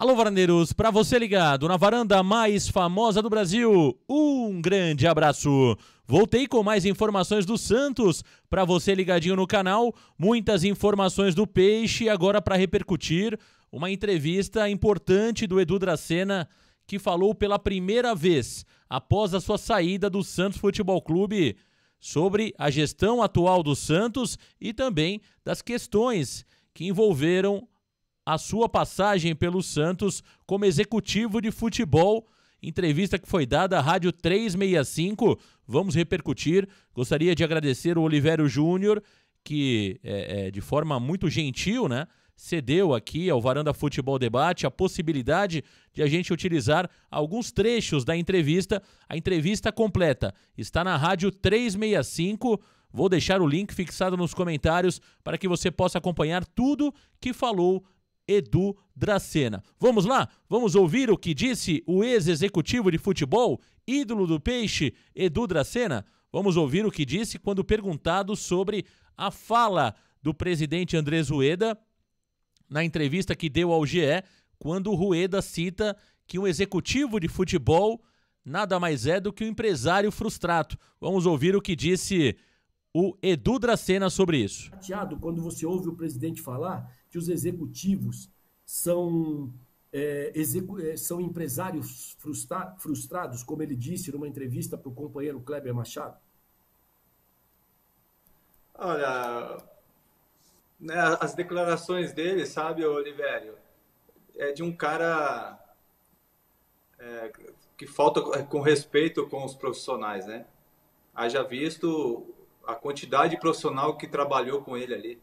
Alô, varandeiros, para você ligado na varanda mais famosa do Brasil, um grande abraço. Voltei com mais informações do Santos para você ligadinho no canal, muitas informações do Peixe agora para repercutir uma entrevista importante do Edu Dracena que falou pela primeira vez após a sua saída do Santos Futebol Clube sobre a gestão atual do Santos e também das questões que envolveram a sua passagem pelo Santos como executivo de futebol. Entrevista que foi dada à Rádio 365. Vamos repercutir. Gostaria de agradecer o Oliveiro Júnior, que é, é, de forma muito gentil, né? Cedeu aqui ao Varanda Futebol Debate a possibilidade de a gente utilizar alguns trechos da entrevista. A entrevista completa está na Rádio 365. Vou deixar o link fixado nos comentários para que você possa acompanhar tudo que falou Edu Dracena. Vamos lá? Vamos ouvir o que disse o ex-executivo de futebol, ídolo do peixe, Edu Dracena? Vamos ouvir o que disse quando perguntado sobre a fala do presidente Andrés Rueda na entrevista que deu ao GE, quando Rueda cita que um executivo de futebol nada mais é do que um empresário frustrado. Vamos ouvir o que disse o Edu Dracena sobre isso. Chateado quando você ouve o presidente falar que os executivos são, é, execu é, são empresários frustra frustrados, como ele disse numa entrevista para o companheiro Kleber Machado? Olha, né, as declarações dele, sabe, Oliverio, é de um cara é, que falta com respeito com os profissionais, né? Haja visto a quantidade de profissional que trabalhou com ele ali,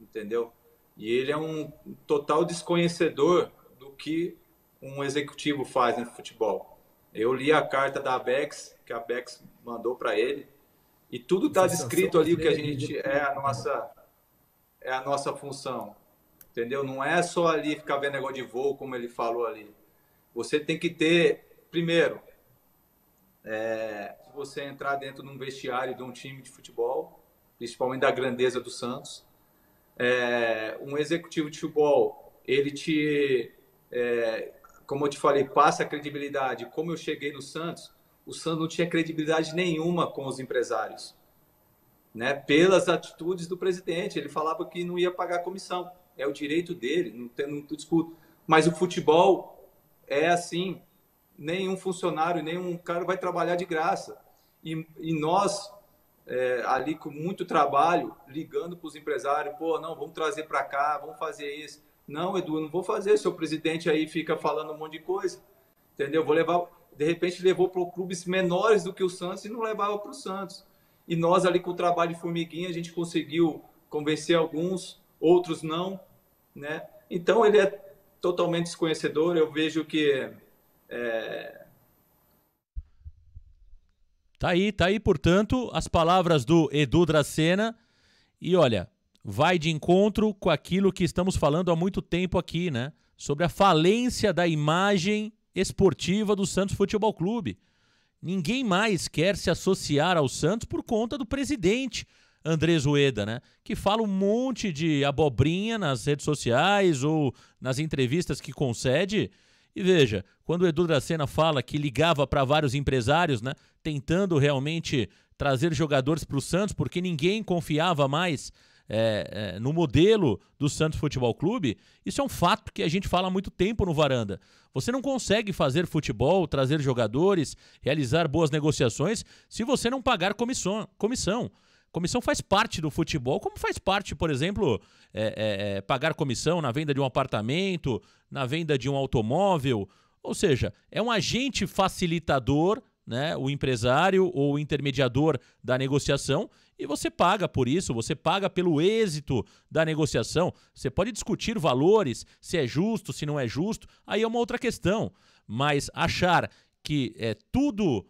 entendeu? E ele é um total desconhecedor do que um executivo faz no futebol. Eu li a carta da Abex que a Abex mandou para ele, e tudo está descrito ali o que a gente né? é a nossa é a nossa função. Entendeu? Não é só ali ficar vendo negócio de voo, como ele falou ali. Você tem que ter, primeiro, é, você entrar dentro de um vestiário de um time de futebol, principalmente da grandeza do Santos, é, um executivo de futebol, ele te, é, como eu te falei, passa a credibilidade. Como eu cheguei no Santos, o Santos não tinha credibilidade nenhuma com os empresários, né? Pelas atitudes do presidente, ele falava que não ia pagar comissão, é o direito dele, não, tem, muito discuto. Mas o futebol é assim, nenhum funcionário, nenhum cara vai trabalhar de graça. E, e nós é, ali com muito trabalho, ligando para os empresários, pô, não, vamos trazer para cá, vamos fazer isso. Não, Edu, não vou fazer, seu presidente aí fica falando um monte de coisa, entendeu? Vou levar, de repente levou para clubes menores do que o Santos e não levava para o Santos. E nós ali com o trabalho de formiguinha, a gente conseguiu convencer alguns, outros não, né? Então ele é totalmente desconhecedor, eu vejo que... É, Tá aí, tá aí, portanto, as palavras do Edu Dracena. E olha, vai de encontro com aquilo que estamos falando há muito tempo aqui, né? Sobre a falência da imagem esportiva do Santos Futebol Clube. Ninguém mais quer se associar ao Santos por conta do presidente André Zueda, né? Que fala um monte de abobrinha nas redes sociais ou nas entrevistas que concede e veja, quando o Edu Dracena fala que ligava para vários empresários, né, tentando realmente trazer jogadores para o Santos, porque ninguém confiava mais é, é, no modelo do Santos Futebol Clube, isso é um fato que a gente fala há muito tempo no Varanda. Você não consegue fazer futebol, trazer jogadores, realizar boas negociações, se você não pagar comissão. comissão. Comissão faz parte do futebol, como faz parte, por exemplo, é, é, é, pagar comissão na venda de um apartamento, na venda de um automóvel. Ou seja, é um agente facilitador, né, o empresário ou o intermediador da negociação, e você paga por isso, você paga pelo êxito da negociação. Você pode discutir valores, se é justo, se não é justo, aí é uma outra questão. Mas achar que é, tudo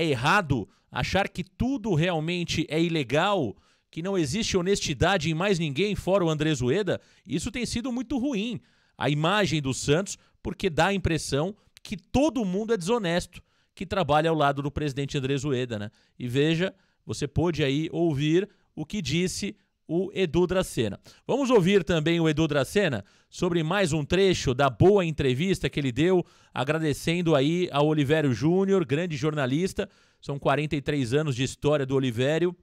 é errado, achar que tudo realmente é ilegal, que não existe honestidade em mais ninguém fora o André Zueda, isso tem sido muito ruim. A imagem do Santos, porque dá a impressão que todo mundo é desonesto que trabalha ao lado do presidente André Zueda, né? E veja, você pôde aí ouvir o que disse o Edu Dracena. Vamos ouvir também o Edu Dracena sobre mais um trecho da boa entrevista que ele deu, agradecendo aí ao Olivério Júnior, grande jornalista. São 43 anos de história do Olivério.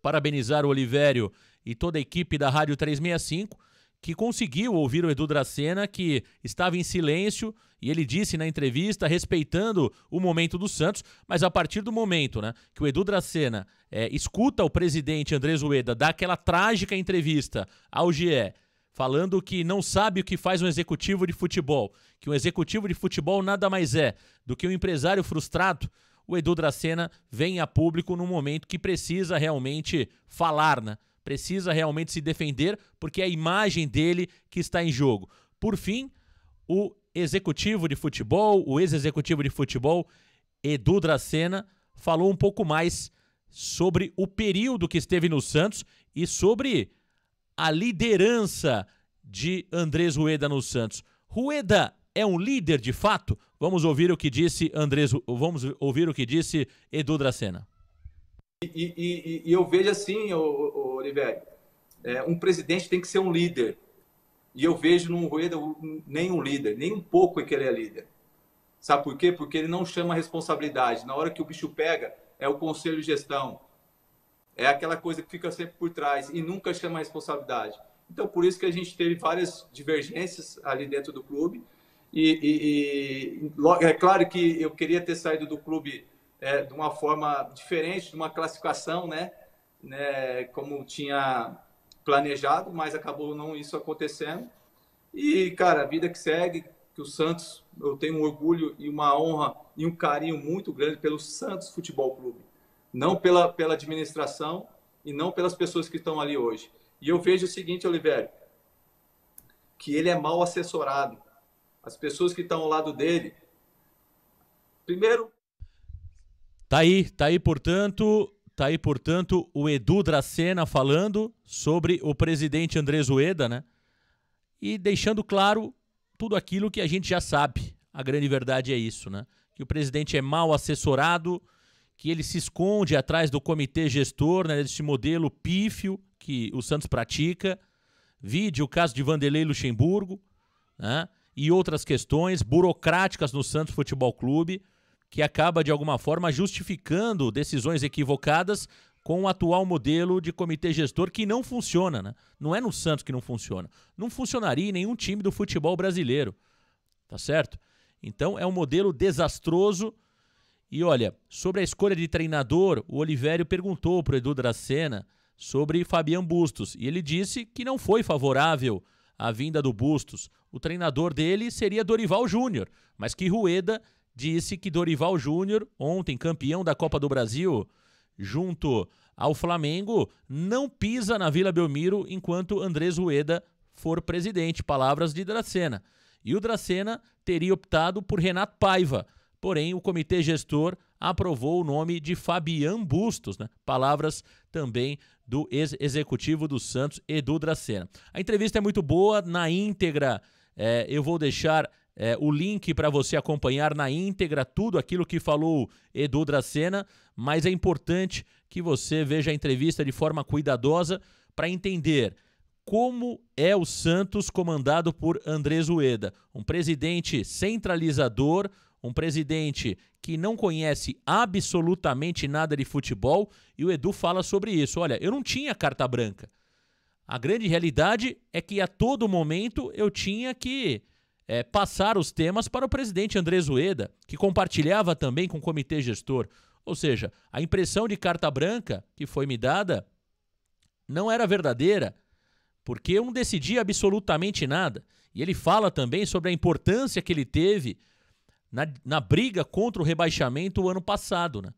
Parabenizar o Olivério e toda a equipe da Rádio 365 que conseguiu ouvir o Edu Dracena, que estava em silêncio, e ele disse na entrevista, respeitando o momento do Santos, mas a partir do momento né, que o Edu Dracena é, escuta o presidente André Ueda dar aquela trágica entrevista ao GE, falando que não sabe o que faz um executivo de futebol, que um executivo de futebol nada mais é do que um empresário frustrado, o Edu Dracena vem a público num momento que precisa realmente falar, né? precisa realmente se defender porque é a imagem dele que está em jogo. Por fim, o executivo de futebol, o ex-executivo de futebol, Edu Dracena, falou um pouco mais sobre o período que esteve no Santos e sobre a liderança de Andrés Rueda no Santos. Rueda é um líder de fato? Vamos ouvir o que disse Andrés, vamos ouvir o que disse Edu Dracena. E, e, e eu vejo assim, o, Oliveira, é, um presidente tem que ser um líder. E eu vejo no Rueda nenhum líder, nem um pouco é que ele é líder. Sabe por quê? Porque ele não chama responsabilidade. Na hora que o bicho pega, é o conselho de gestão. É aquela coisa que fica sempre por trás e nunca chama responsabilidade. Então, por isso que a gente teve várias divergências ali dentro do clube. E, e, e é claro que eu queria ter saído do clube é, de uma forma diferente, de uma classificação, né? né, como tinha planejado, mas acabou não isso acontecendo. E, cara, a vida que segue, que o Santos, eu tenho um orgulho e uma honra e um carinho muito grande pelo Santos Futebol Clube. Não pela, pela administração e não pelas pessoas que estão ali hoje. E eu vejo o seguinte, Oliveira, que ele é mal assessorado. As pessoas que estão ao lado dele, primeiro... Tá aí, tá aí, portanto, Tá aí, portanto, o Edu Dracena falando sobre o presidente André Zueda, né? E deixando claro tudo aquilo que a gente já sabe. A grande verdade é isso, né? Que o presidente é mal assessorado, que ele se esconde atrás do comitê gestor, né, desse modelo pífio que o Santos pratica. Vide o caso de Vanderlei Luxemburgo, né? E outras questões burocráticas no Santos Futebol Clube que acaba, de alguma forma, justificando decisões equivocadas com o atual modelo de comitê gestor que não funciona, né? Não é no Santos que não funciona. Não funcionaria em nenhum time do futebol brasileiro. Tá certo? Então é um modelo desastroso. E olha, sobre a escolha de treinador, o Olivério perguntou para o Edu Dracena sobre Fabian Bustos. E ele disse que não foi favorável à vinda do Bustos. O treinador dele seria Dorival Júnior, mas que Rueda disse que Dorival Júnior, ontem campeão da Copa do Brasil, junto ao Flamengo, não pisa na Vila Belmiro enquanto Andrés Rueda for presidente. Palavras de Dracena. E o Dracena teria optado por Renato Paiva. Porém, o comitê gestor aprovou o nome de Fabian Bustos, né? palavras também do ex-executivo do Santos, Edu Dracena. A entrevista é muito boa, na íntegra é, eu vou deixar é, o link para você acompanhar na íntegra tudo aquilo que falou Edu Dracena, mas é importante que você veja a entrevista de forma cuidadosa para entender como é o Santos comandado por André Zueda, um presidente centralizador, um presidente que não conhece absolutamente nada de futebol, e o Edu fala sobre isso. Olha, eu não tinha carta branca. A grande realidade é que a todo momento eu tinha que é, passar os temas para o presidente André Zueda, que compartilhava também com o comitê gestor. Ou seja, a impressão de carta branca que foi me dada não era verdadeira, porque eu não decidia absolutamente nada. E ele fala também sobre a importância que ele teve na, na briga contra o rebaixamento o ano passado, né?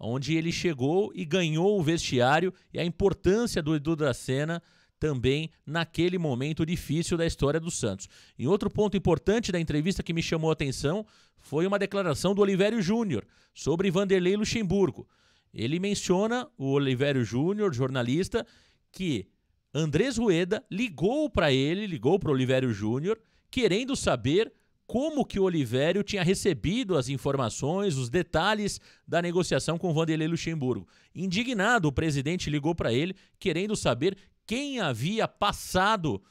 onde ele chegou e ganhou o vestiário e a importância do Edu Dracena também naquele momento difícil da história do Santos. Em outro ponto importante da entrevista que me chamou a atenção foi uma declaração do Olivério Júnior sobre Vanderlei Luxemburgo. Ele menciona o Olivério Júnior, jornalista, que Andrés Rueda ligou para ele, ligou para o Olivério Júnior, querendo saber como que o Olivério tinha recebido as informações, os detalhes da negociação com Vanderlei Luxemburgo. Indignado, o presidente ligou para ele, querendo saber quem havia passado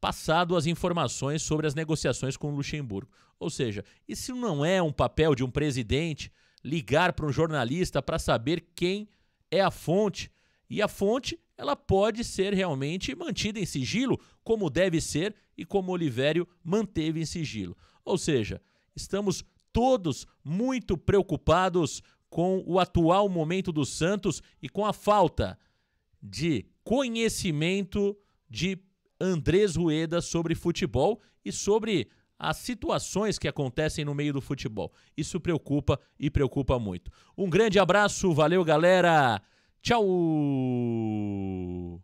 passado as informações sobre as negociações com Luxemburgo. Ou seja, isso não é um papel de um presidente ligar para um jornalista para saber quem é a fonte. E a fonte, ela pode ser realmente mantida em sigilo, como deve ser e como Olivério manteve em sigilo. Ou seja, estamos todos muito preocupados com o atual momento do Santos e com a falta de conhecimento de Andrés Rueda sobre futebol e sobre as situações que acontecem no meio do futebol. Isso preocupa e preocupa muito. Um grande abraço, valeu galera. Tchau.